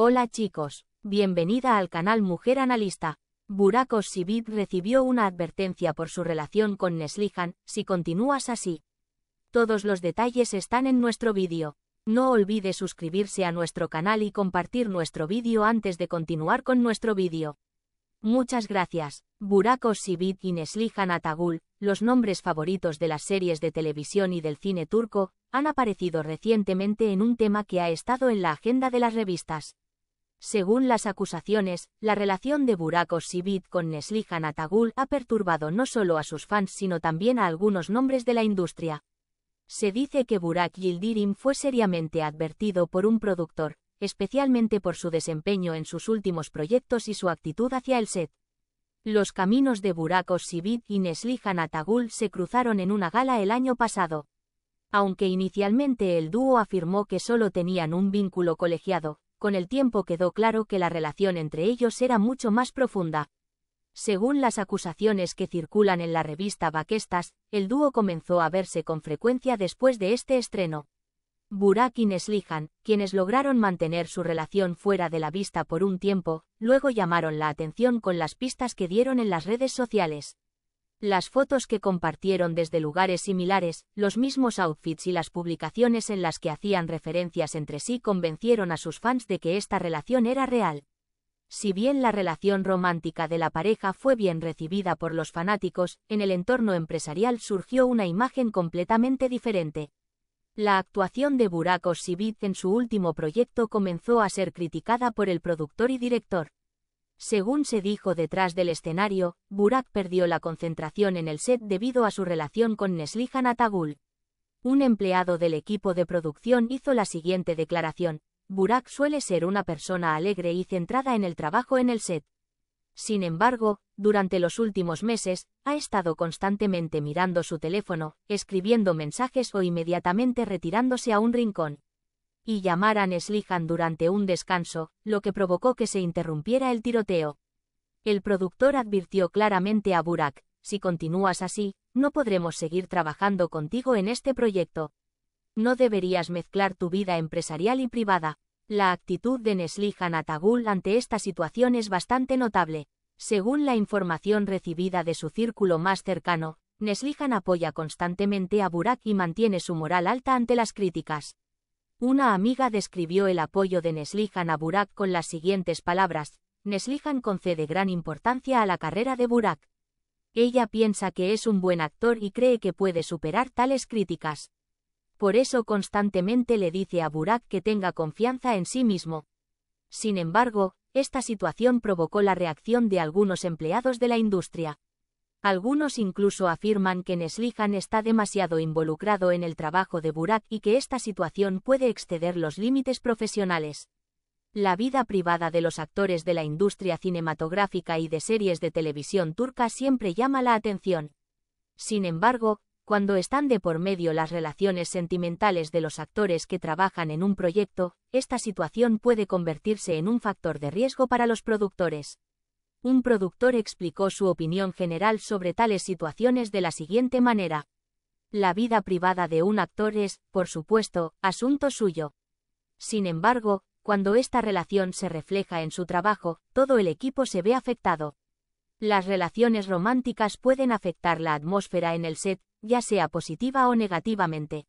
Hola chicos, bienvenida al canal Mujer Analista. Burak Sibit recibió una advertencia por su relación con Neslihan, si continúas así. Todos los detalles están en nuestro vídeo. No olvides suscribirse a nuestro canal y compartir nuestro vídeo antes de continuar con nuestro vídeo. Muchas gracias. Burak Sibit y Neslihan Atagul, los nombres favoritos de las series de televisión y del cine turco, han aparecido recientemente en un tema que ha estado en la agenda de las revistas. Según las acusaciones, la relación de Burak Özçivit con Neslihan Atagul ha perturbado no solo a sus fans sino también a algunos nombres de la industria. Se dice que Burak Yildirim fue seriamente advertido por un productor, especialmente por su desempeño en sus últimos proyectos y su actitud hacia el set. Los caminos de Burak Özçivit y Neslihan Atagul se cruzaron en una gala el año pasado. Aunque inicialmente el dúo afirmó que solo tenían un vínculo colegiado, con el tiempo quedó claro que la relación entre ellos era mucho más profunda. Según las acusaciones que circulan en la revista Baquestas, el dúo comenzó a verse con frecuencia después de este estreno. Burak y Neslihan, quienes lograron mantener su relación fuera de la vista por un tiempo, luego llamaron la atención con las pistas que dieron en las redes sociales. Las fotos que compartieron desde lugares similares, los mismos outfits y las publicaciones en las que hacían referencias entre sí convencieron a sus fans de que esta relación era real. Si bien la relación romántica de la pareja fue bien recibida por los fanáticos, en el entorno empresarial surgió una imagen completamente diferente. La actuación de Burak Özçivit en su último proyecto comenzó a ser criticada por el productor y director. Según se dijo detrás del escenario, Burak perdió la concentración en el set debido a su relación con Neslihan Atagul. Un empleado del equipo de producción hizo la siguiente declaración. Burak suele ser una persona alegre y centrada en el trabajo en el set. Sin embargo, durante los últimos meses, ha estado constantemente mirando su teléfono, escribiendo mensajes o inmediatamente retirándose a un rincón y a Neslihan durante un descanso, lo que provocó que se interrumpiera el tiroteo. El productor advirtió claramente a Burak, si continúas así, no podremos seguir trabajando contigo en este proyecto. No deberías mezclar tu vida empresarial y privada. La actitud de Neslihan Atagul ante esta situación es bastante notable. Según la información recibida de su círculo más cercano, Neslihan apoya constantemente a Burak y mantiene su moral alta ante las críticas. Una amiga describió el apoyo de Neslihan a Burak con las siguientes palabras. Neslihan concede gran importancia a la carrera de Burak. Ella piensa que es un buen actor y cree que puede superar tales críticas. Por eso constantemente le dice a Burak que tenga confianza en sí mismo. Sin embargo, esta situación provocó la reacción de algunos empleados de la industria. Algunos incluso afirman que Neslihan está demasiado involucrado en el trabajo de Burak y que esta situación puede exceder los límites profesionales. La vida privada de los actores de la industria cinematográfica y de series de televisión turca siempre llama la atención. Sin embargo, cuando están de por medio las relaciones sentimentales de los actores que trabajan en un proyecto, esta situación puede convertirse en un factor de riesgo para los productores un productor explicó su opinión general sobre tales situaciones de la siguiente manera. La vida privada de un actor es, por supuesto, asunto suyo. Sin embargo, cuando esta relación se refleja en su trabajo, todo el equipo se ve afectado. Las relaciones románticas pueden afectar la atmósfera en el set, ya sea positiva o negativamente.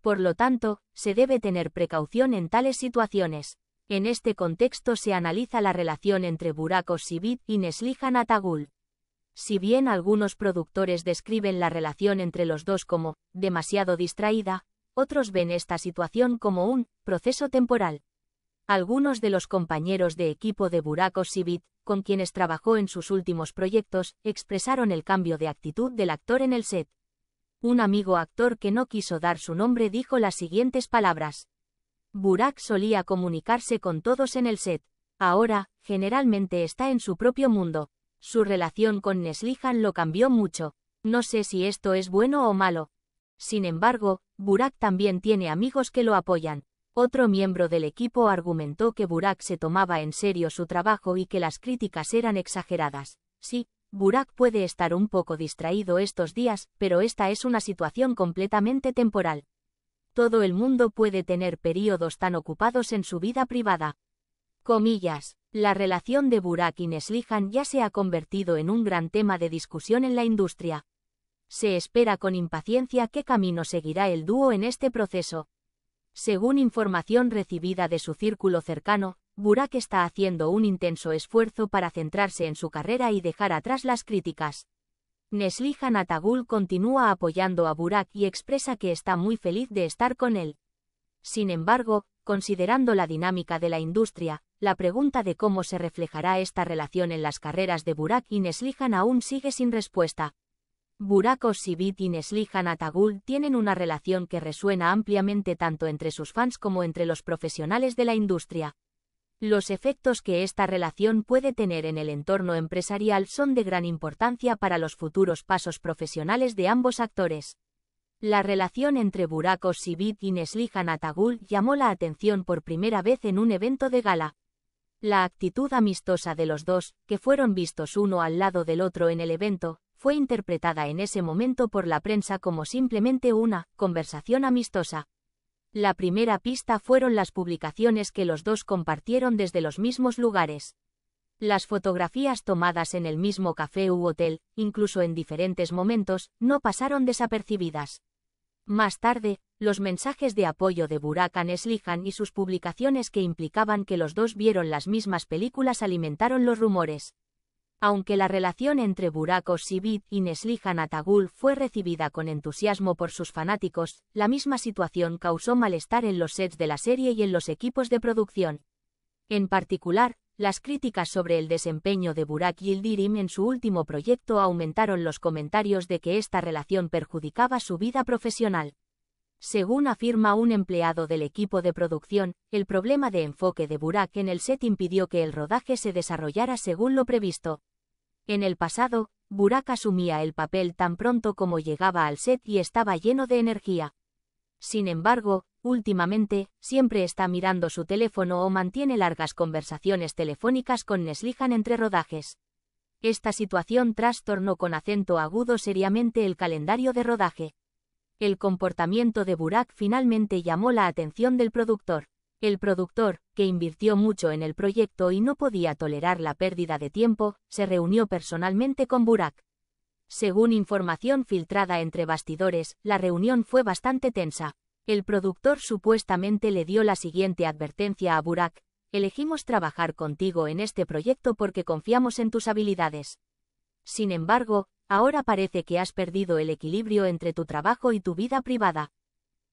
Por lo tanto, se debe tener precaución en tales situaciones. En este contexto se analiza la relación entre buracos Sibit y Neslihan Atagul. Si bien algunos productores describen la relación entre los dos como demasiado distraída, otros ven esta situación como un proceso temporal. Algunos de los compañeros de equipo de Buracos Sibit, con quienes trabajó en sus últimos proyectos, expresaron el cambio de actitud del actor en el set. Un amigo actor que no quiso dar su nombre dijo las siguientes palabras. Burak solía comunicarse con todos en el set. Ahora, generalmente está en su propio mundo. Su relación con Neslihan lo cambió mucho. No sé si esto es bueno o malo. Sin embargo, Burak también tiene amigos que lo apoyan. Otro miembro del equipo argumentó que Burak se tomaba en serio su trabajo y que las críticas eran exageradas. Sí, Burak puede estar un poco distraído estos días, pero esta es una situación completamente temporal todo el mundo puede tener periodos tan ocupados en su vida privada. Comillas, la relación de Burak y Neslihan ya se ha convertido en un gran tema de discusión en la industria. Se espera con impaciencia qué camino seguirá el dúo en este proceso. Según información recibida de su círculo cercano, Burak está haciendo un intenso esfuerzo para centrarse en su carrera y dejar atrás las críticas. Neslihan Atagul continúa apoyando a Burak y expresa que está muy feliz de estar con él. Sin embargo, considerando la dinámica de la industria, la pregunta de cómo se reflejará esta relación en las carreras de Burak y Neslihan aún sigue sin respuesta. Burak Osibit y Neslihan Atagul tienen una relación que resuena ampliamente tanto entre sus fans como entre los profesionales de la industria. Los efectos que esta relación puede tener en el entorno empresarial son de gran importancia para los futuros pasos profesionales de ambos actores. La relación entre Burak Sibit y Neslihan Atagul llamó la atención por primera vez en un evento de gala. La actitud amistosa de los dos, que fueron vistos uno al lado del otro en el evento, fue interpretada en ese momento por la prensa como simplemente una conversación amistosa. La primera pista fueron las publicaciones que los dos compartieron desde los mismos lugares. Las fotografías tomadas en el mismo café u hotel, incluso en diferentes momentos, no pasaron desapercibidas. Más tarde, los mensajes de apoyo de Burakan Slihan y sus publicaciones que implicaban que los dos vieron las mismas películas alimentaron los rumores. Aunque la relación entre Burak Özçivit y Neslihan Atagul fue recibida con entusiasmo por sus fanáticos, la misma situación causó malestar en los sets de la serie y en los equipos de producción. En particular, las críticas sobre el desempeño de Burak Yildirim en su último proyecto aumentaron los comentarios de que esta relación perjudicaba su vida profesional. Según afirma un empleado del equipo de producción, el problema de enfoque de Burak en el set impidió que el rodaje se desarrollara según lo previsto. En el pasado, Burak asumía el papel tan pronto como llegaba al set y estaba lleno de energía. Sin embargo, últimamente, siempre está mirando su teléfono o mantiene largas conversaciones telefónicas con Neslihan entre rodajes. Esta situación trastornó con acento agudo seriamente el calendario de rodaje. El comportamiento de Burak finalmente llamó la atención del productor. El productor, que invirtió mucho en el proyecto y no podía tolerar la pérdida de tiempo, se reunió personalmente con Burak. Según información filtrada entre bastidores, la reunión fue bastante tensa. El productor supuestamente le dio la siguiente advertencia a Burak, elegimos trabajar contigo en este proyecto porque confiamos en tus habilidades. Sin embargo, ahora parece que has perdido el equilibrio entre tu trabajo y tu vida privada.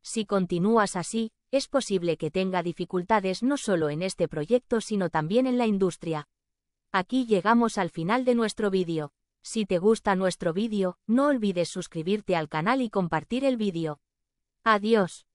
Si continúas así, es posible que tenga dificultades no solo en este proyecto sino también en la industria. Aquí llegamos al final de nuestro vídeo. Si te gusta nuestro vídeo, no olvides suscribirte al canal y compartir el vídeo. Adiós.